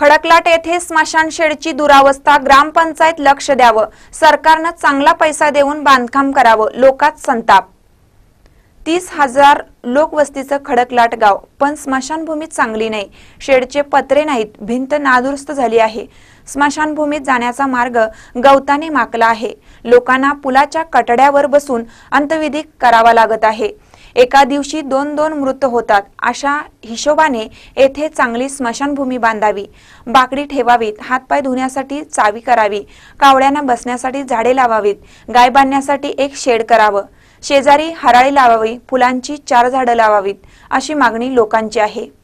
खडकलाट येथे स्मशान शेडची दुरावस्था ग्रामपंचायत लक्ष द्यावं सरकारनं चांगला पैसा देऊन बांधकाम करावं लोकात संताप तीस हजार लोकवस्तीचं खडकलाट गाव पण स्मशानभूमी चांगली नाही शेडचे पत्रे नाहीत भिंत नादुरुस्त झाली आहे स्मशानभूमीत जाण्याचा मार्ग गवताने माकला आहे लोकांना पुलाच्या कटड्यावर बसून अंतविधी करावा लागत आहे एका दिवशी दोन दोन मृत होतात अशा हिशोबाने येथे चांगली स्मशानभूमी बांधावी बाकडी ठेवावीत हातपाय धुण्यासाठी चावी करावी कावळ्यांना बसण्यासाठी झाडे लावावीत गाय बांधण्यासाठी एक शेड करावं शेजारी हराळी लावावी फुलांची चार झाडं लावावीत अशी मागणी लोकांची आहे